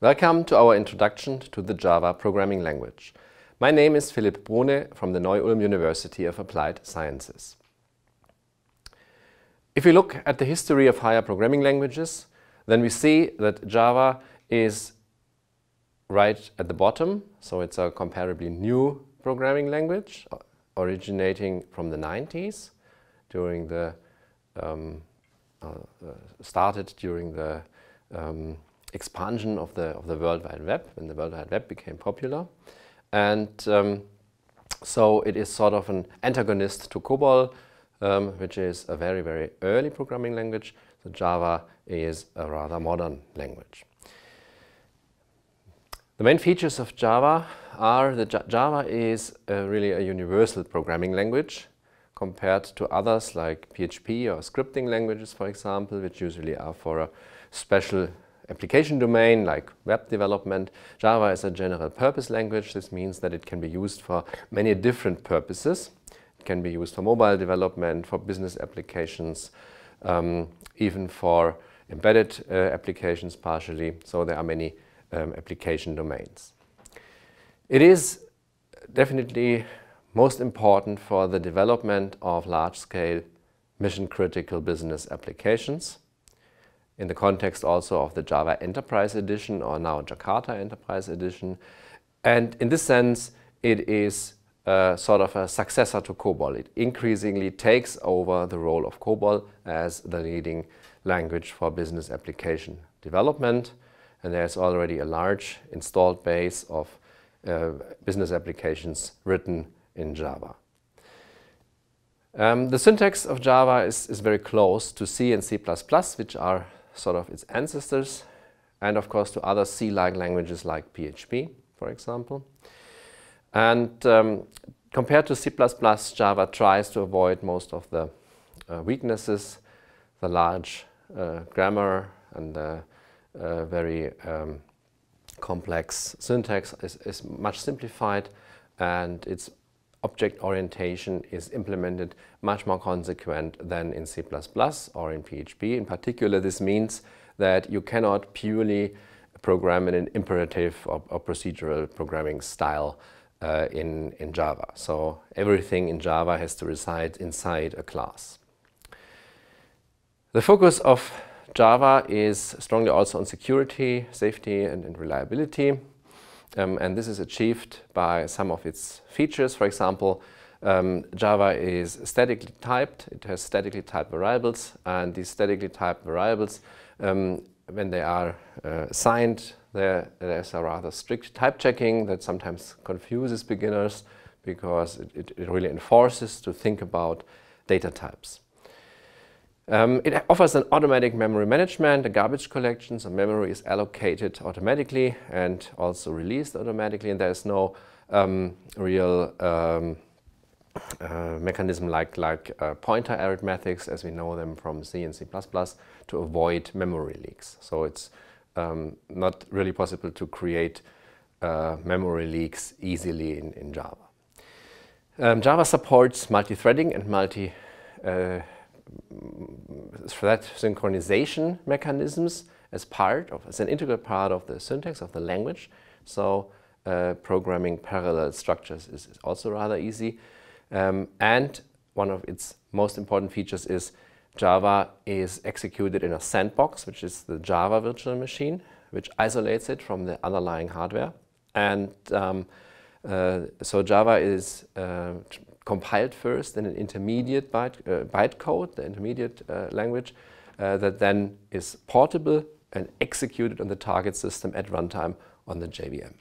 Welcome to our introduction to the Java programming language. My name is Philipp Brune from the Neu-Ulm University of Applied Sciences. If we look at the history of higher programming languages, then we see that Java is right at the bottom, so it's a comparably new programming language originating from the 90s during the um, uh, uh, started during the um, expansion of the, of the World Wide Web, when the World Wide Web became popular. And um, so it is sort of an antagonist to COBOL, um, which is a very, very early programming language. So Java is a rather modern language. The main features of Java are that Java is a really a universal programming language compared to others like PHP or scripting languages, for example, which usually are for a special application domain like web development, Java is a general purpose language. This means that it can be used for many different purposes. It can be used for mobile development, for business applications, um, even for embedded uh, applications partially. So there are many um, application domains. It is definitely most important for the development of large-scale mission-critical business applications in the context also of the Java Enterprise Edition or now Jakarta Enterprise Edition. And in this sense, it is uh, sort of a successor to COBOL. It increasingly takes over the role of COBOL as the leading language for business application development. And there's already a large installed base of uh, business applications written in Java. Um, the syntax of Java is, is very close to C and C++, which are sort of its ancestors and of course to other C-like languages like PHP, for example. And um, compared to C++, Java tries to avoid most of the uh, weaknesses, the large uh, grammar and the uh, very um, complex syntax is, is much simplified and it's object orientation is implemented much more consequent than in C++ or in PHP. In particular, this means that you cannot purely program in an imperative or, or procedural programming style uh, in, in Java. So everything in Java has to reside inside a class. The focus of Java is strongly also on security, safety, and, and reliability. Um, and this is achieved by some of its features. For example, um, Java is statically typed, it has statically typed variables, and these statically typed variables, um, when they are uh, signed, there, there's a rather strict type checking that sometimes confuses beginners because it, it, it really enforces to think about data types. Um, it offers an automatic memory management, a garbage collection, so memory is allocated automatically and also released automatically, and there's no um, real um, uh, mechanism like, like uh, pointer arithmetics as we know them from C and C++ to avoid memory leaks. So it's um, not really possible to create uh, memory leaks easily in, in Java. Um, Java supports multi-threading and multi uh, that synchronization mechanisms as part of, as an integral part of the syntax of the language. So uh, programming parallel structures is, is also rather easy. Um, and one of its most important features is Java is executed in a sandbox, which is the Java virtual machine, which isolates it from the underlying hardware. And um, uh, so Java is uh, compiled first in an intermediate byte, uh, bytecode, the intermediate uh, language, uh, that then is portable and executed on the target system at runtime on the JVM.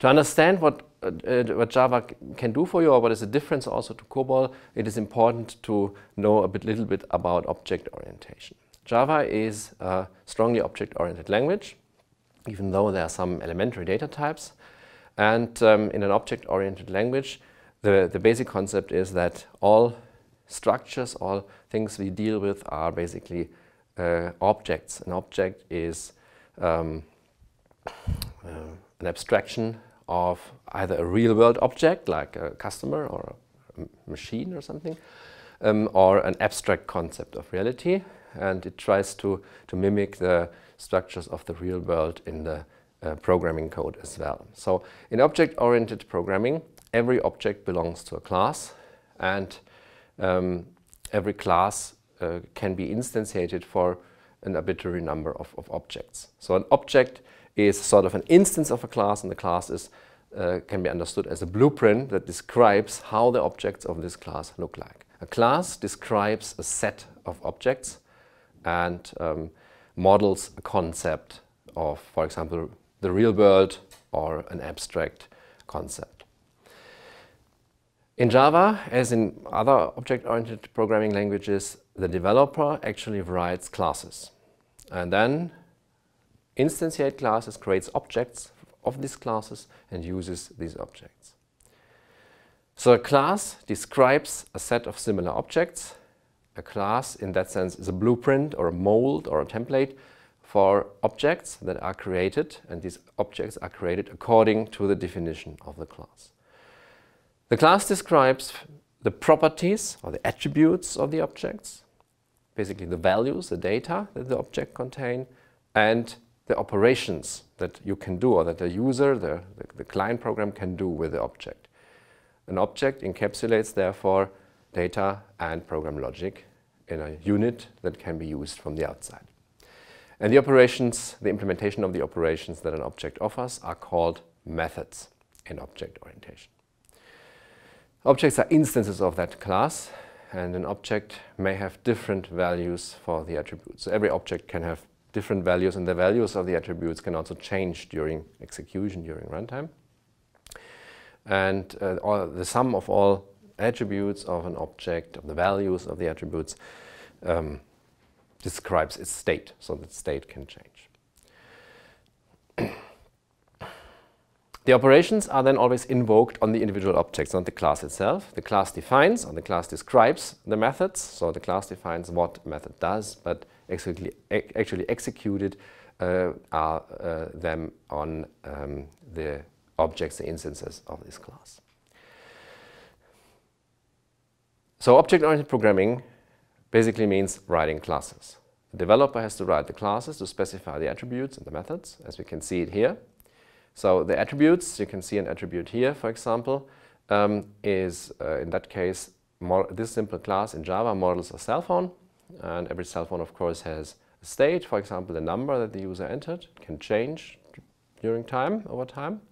To understand what, uh, uh, what Java can do for you or what is the difference also to COBOL, it is important to know a bit, little bit about object orientation. Java is a strongly object-oriented language, even though there are some elementary data types. And um, in an object-oriented language, the, the basic concept is that all structures, all things we deal with are basically uh, objects. An object is um, uh, an abstraction of either a real-world object, like a customer or a machine or something, um, or an abstract concept of reality. And it tries to, to mimic the structures of the real world in the uh, programming code as well. So in object-oriented programming, every object belongs to a class and um, every class uh, can be instantiated for an arbitrary number of, of, objects. So an object is sort of an instance of a class and the class is, uh, can be understood as a blueprint that describes how the objects of this class look like. A class describes a set of objects and um, models a concept of, for example, the real world or an abstract concept. In Java, as in other object-oriented programming languages, the developer actually writes classes and then instantiate classes, creates objects of these classes and uses these objects. So a class describes a set of similar objects. A class in that sense is a blueprint or a mold or a template for objects that are created, and these objects are created according to the definition of the class. The class describes the properties or the attributes of the objects, basically the values, the data that the object contain, and the operations that you can do or that the user, the, the, the client program can do with the object. An object encapsulates therefore data and program logic in a unit that can be used from the outside. And the operations, the implementation of the operations that an object offers are called methods in object orientation. Objects are instances of that class and an object may have different values for the attributes. So every object can have different values and the values of the attributes can also change during execution, during runtime. And uh, the sum of all attributes of an object, of the values of the attributes, um, describes its state, so that state can change. the operations are then always invoked on the individual objects, not the class itself. The class defines, or the class describes the methods, so the class defines what method does, but actually, actually executed uh, are uh, them on um, the objects, the instances of this class. So object-oriented programming basically means writing classes. The developer has to write the classes to specify the attributes and the methods, as we can see it here. So the attributes, you can see an attribute here, for example, um, is uh, in that case this simple class in Java models a cell phone. And every cell phone, of course, has a state, for example, the number that the user entered can change during time, over time.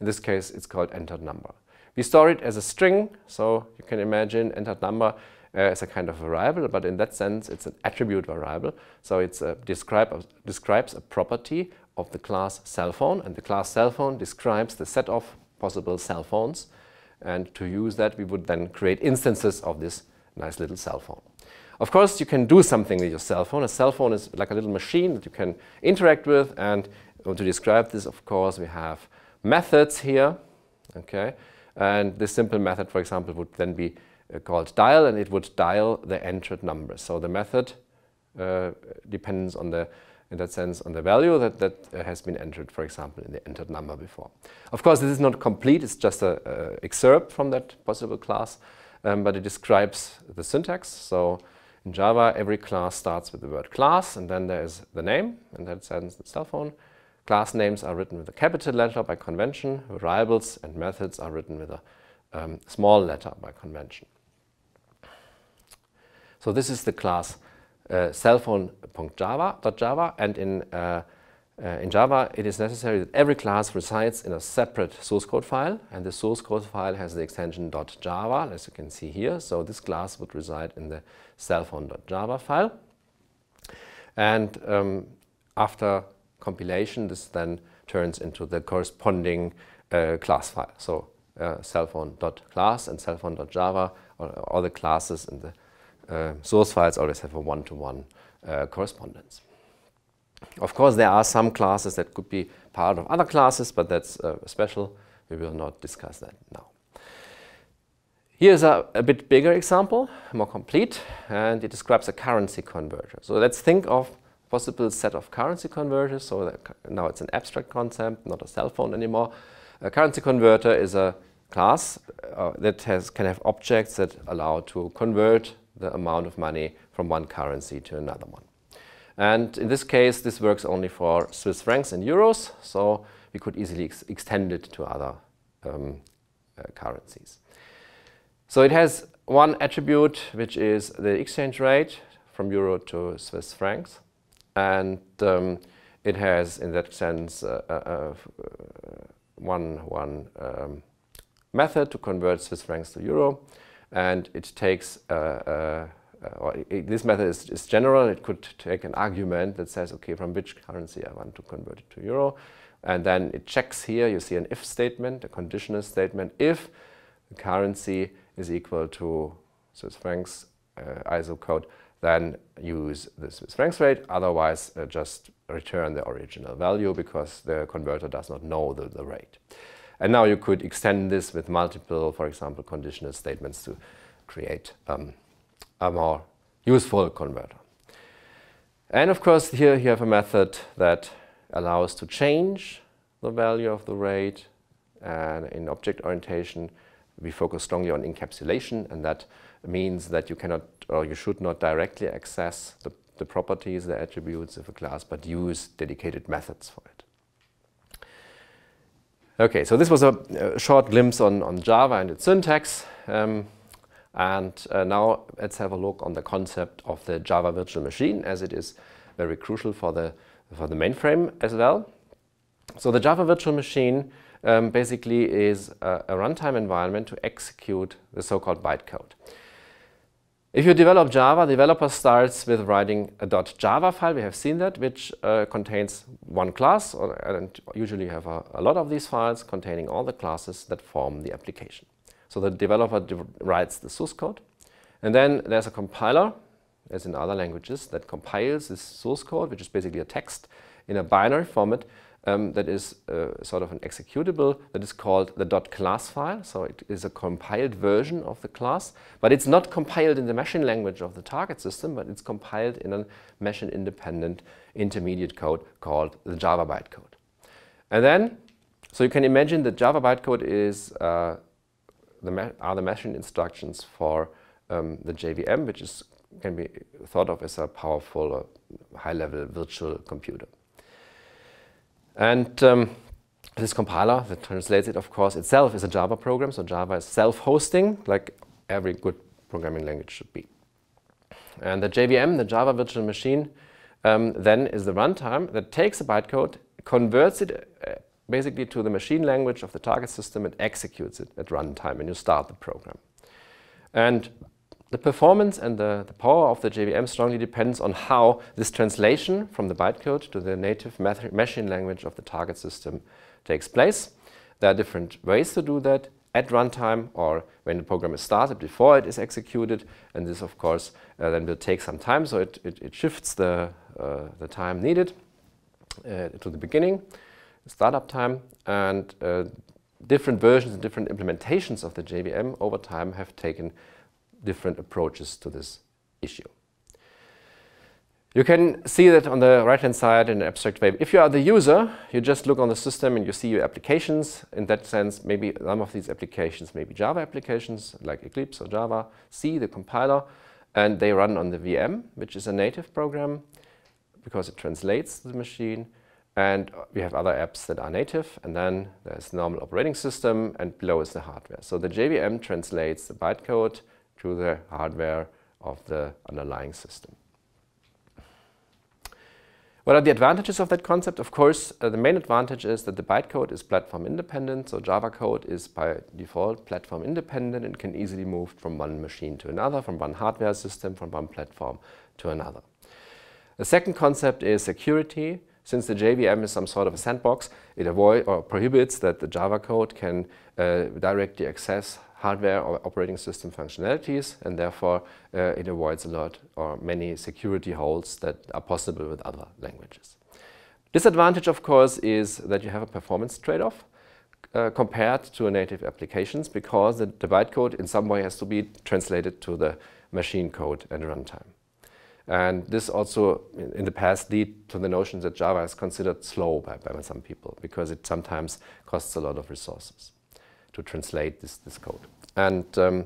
In this case, it's called entered number. We store it as a string, so you can imagine entered number uh, as a kind of variable, but in that sense it's an attribute variable. So it uh, describe, uh, describes a property of the class cell phone, and the class cell phone describes the set of possible cell phones. And to use that, we would then create instances of this nice little cell phone. Of course, you can do something with your cell phone. A cell phone is like a little machine that you can interact with. And to describe this, of course, we have methods here. Okay, And this simple method, for example, would then be uh, called dial and it would dial the entered number. So the method uh, depends on the, in that sense, on the value that, that uh, has been entered, for example, in the entered number before. Of course, this is not complete, it's just an excerpt from that possible class, um, but it describes the syntax. So in Java, every class starts with the word class, and then there is the name, in that sense, the cell phone. Class names are written with a capital letter by convention, variables and methods are written with a um, small letter by convention. So this is the class uh, cellphone.java.java and in, uh, uh, in Java it is necessary that every class resides in a separate source code file and the source code file has the extension .java as you can see here. So this class would reside in the cellphone.java file and um, after compilation this then turns into the corresponding uh, class file. So uh, cellphone.class and cellphone.java are, all the classes in the uh, source files always have a one-to-one -one, uh, correspondence. Of course, there are some classes that could be part of other classes, but that's uh, special. We will not discuss that now. Here's a, a, bit bigger example, more complete, and it describes a currency converter. So let's think of possible set of currency converters. So now it's an abstract concept, not a cell phone anymore. A currency converter is a class uh, that has, can have objects that allow to convert the amount of money from one currency to another one. And in this case, this works only for Swiss francs and euros, so we could easily ex extend it to other um, uh, currencies. So it has one attribute, which is the exchange rate from euro to Swiss francs. And um, it has, in that sense, uh, uh, uh one, one um, method to convert Swiss francs to euro and it takes uh, uh it, this method is, is, general. It could take an argument that says, okay, from which currency I want to convert it to euro. And then it checks here, you see an if statement, a conditional statement, if the currency is equal to Swiss francs uh, ISO code, then use the Swiss francs rate, otherwise uh, just return the original value because the converter does not know the, the rate. And now you could extend this with multiple, for example, conditional statements to create um, a more useful converter. And of course, here you have a method that allows to change the value of the rate. And in object orientation, we focus strongly on encapsulation, and that means that you cannot or you should not directly access the, the properties, the attributes of a class, but use dedicated methods for it. Okay, so this was a, a short glimpse on, on Java and its syntax. Um, and uh, now let's have a look on the concept of the Java virtual machine as it is very crucial for the, for the mainframe as well. So the Java virtual machine um, basically is a, a runtime environment to execute the so-called bytecode. If you develop Java, developer starts with writing a .java file, we have seen that, which uh, contains one class, or, and usually you have a, a, lot of these files containing all the classes that form the application. So the developer de writes the source code, and then there's a compiler, as in other languages, that compiles this source code, which is basically a text in a binary format, um, that is uh, sort of an executable that is called the .class file. So it is a compiled version of the class, but it's not compiled in the machine language of the target system, but it's compiled in a machine-independent intermediate code called the Java bytecode. And then, so you can imagine the Java bytecode is uh, the are the machine instructions for um, the JVM, which is, can be thought of as a powerful, uh, high-level virtual computer. And um, this compiler that translates it, of course, itself is a Java program. So Java is self-hosting, like every good programming language should be. And the JVM, the Java Virtual Machine, um, then is the runtime that takes a bytecode, converts it uh, basically to the machine language of the target system and executes it at runtime when you start the program. And the performance and the, the, power of the JVM strongly depends on how this translation from the bytecode to the native machine language of the target system takes place. There are different ways to do that at runtime or when the program is started before it is executed. And this, of course, uh, then will take some time. So it, it, it shifts the, uh, the time needed uh, to the beginning, startup time. And uh, different versions and different implementations of the JVM over time have taken different approaches to this issue. You can see that on the right-hand side in an abstract way. If you are the user, you just look on the system and you see your applications. In that sense, maybe some of these applications may be Java applications like Eclipse or Java C, the compiler, and they run on the VM, which is a native program because it translates the machine. And we have other apps that are native, and then there's normal operating system, and below is the hardware. So the JVM translates the bytecode to the hardware of the underlying system. What are the advantages of that concept? Of course, uh, the main advantage is that the bytecode is platform independent, so Java code is by default platform independent and can easily move from one machine to another, from one hardware system, from one platform to another. The second concept is security. Since the JVM is some sort of a sandbox, it avoids or prohibits that the Java code can uh, directly access hardware or operating system functionalities and therefore uh, it avoids a lot or many security holes that are possible with other languages. Disadvantage of course is that you have a performance trade-off uh, compared to native applications because the, the bytecode in some way has to be translated to the machine code at runtime. And this also in the past lead to the notion that Java is considered slow by, by some people because it sometimes costs a lot of resources to translate this, this code. And um,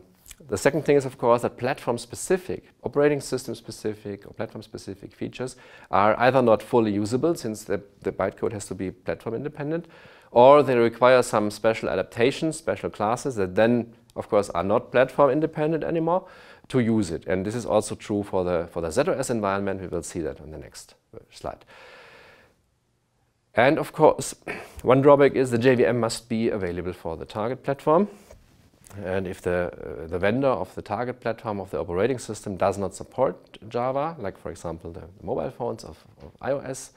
the second thing is, of course, that platform-specific, operating system-specific or platform-specific features are either not fully usable since the, the bytecode has to be platform-independent, or they require some special adaptations, special classes that then, of course, are not platform-independent anymore to use it. And this is also true for the, for the ZOS environment. We will see that on the next uh, slide. And of course, one drawback is the JVM must be available for the target platform. And if the, uh, the vendor of the target platform of the operating system does not support Java, like for example the mobile phones of, of iOS,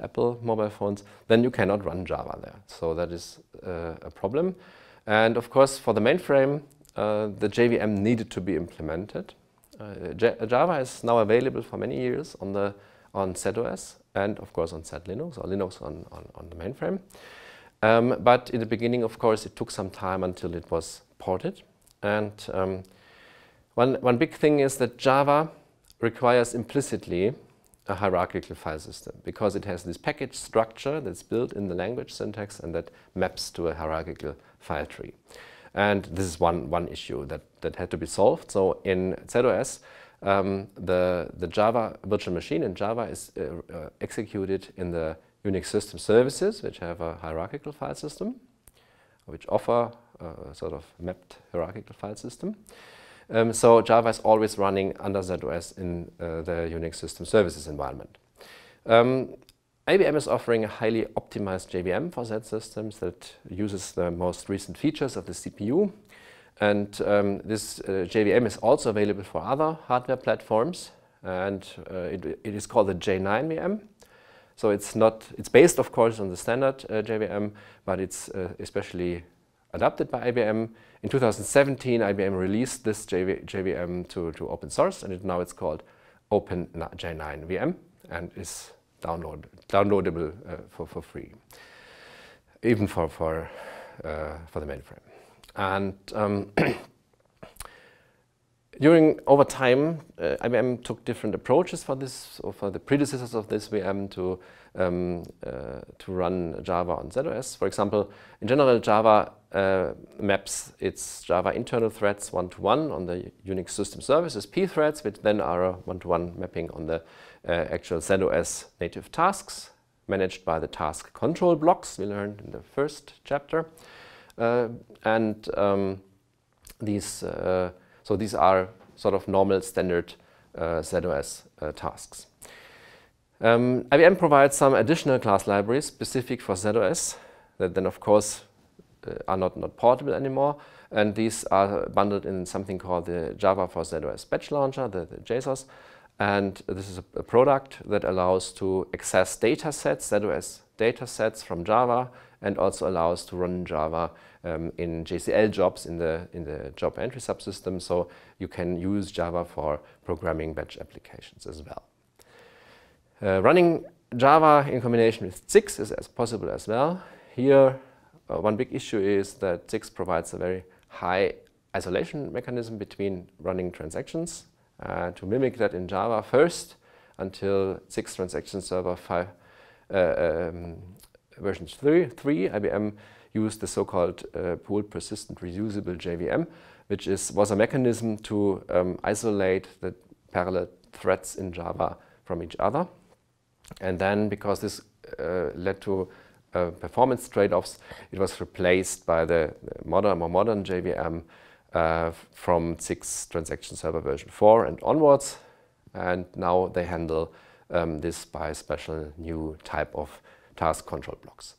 Apple mobile phones, then you cannot run Java there. So that is uh, a problem. And of course, for the mainframe, uh, the JVM needed to be implemented. Uh, Java is now available for many years on the on ZOS and of course on Z Linux or Linux on, on, on the mainframe. Um, but in the beginning, of course, it took some time until it was ported. And um, one, one big thing is that Java requires implicitly a hierarchical file system because it has this package structure that's built in the language syntax and that maps to a hierarchical file tree. And this is one, one issue that, that had to be solved. So in ZOS, um, the, the Java virtual machine in Java is uh, uh, executed in the Unix system services, which have a hierarchical file system, which offer uh, a sort of mapped hierarchical file system. Um, so Java is always running under ZOS in uh, the Unix system services environment. Um, IBM is offering a highly optimized JVM for Z systems that uses the most recent features of the CPU and um, this uh, JVM is also available for other hardware platforms, and uh, it, it is called the J9 VM. So it's not it's based, of course, on the standard uh, JVM, but it's uh, especially adapted by IBM. In 2017, IBM released this JV, JVM to, to open source, and it, now it's called Open J9 VM and is download, downloadable uh, for, for free, even for, for, uh, for the mainframe. And um, during over time, uh, IBM took different approaches for this, or for the predecessors of this VM to um, uh, to run Java on ZOS. For example, in general, Java uh, maps its Java internal threads one-to-one on the Unix system services P threads, which then are a one-to-one -one mapping on the uh, actual ZOS native tasks managed by the task control blocks we learned in the first chapter. Uh, and um, these, uh, so these are sort of normal standard uh, ZOS tasks. Um, IBM provides some additional class libraries specific for ZOS that then of course are not, not portable anymore. And these are bundled in something called the Java for ZOS Batch Launcher, the, the JSOS. And this is a, a, product that allows to access data sets, ZOS data sets from Java and also allows to run Java um, in JCL jobs in the, in the job entry subsystem. So you can use Java for programming batch applications as well. Uh, running Java in combination with Zix is as possible as well. Here, uh, one big issue is that Zix provides a very high isolation mechanism between running transactions. Uh, to mimic that in Java first, until Zix transaction server five, uh, um, version 3, three IBM used the so-called uh, pooled persistent reusable JVM, which is, was a mechanism to um, isolate the parallel threads in Java from each other. And then because this uh, led to uh, performance trade-offs, it was replaced by the modern, more modern JVM uh, from 6 transaction server version 4 and onwards. And now they handle um, this by a special new type of Task Control Blocks.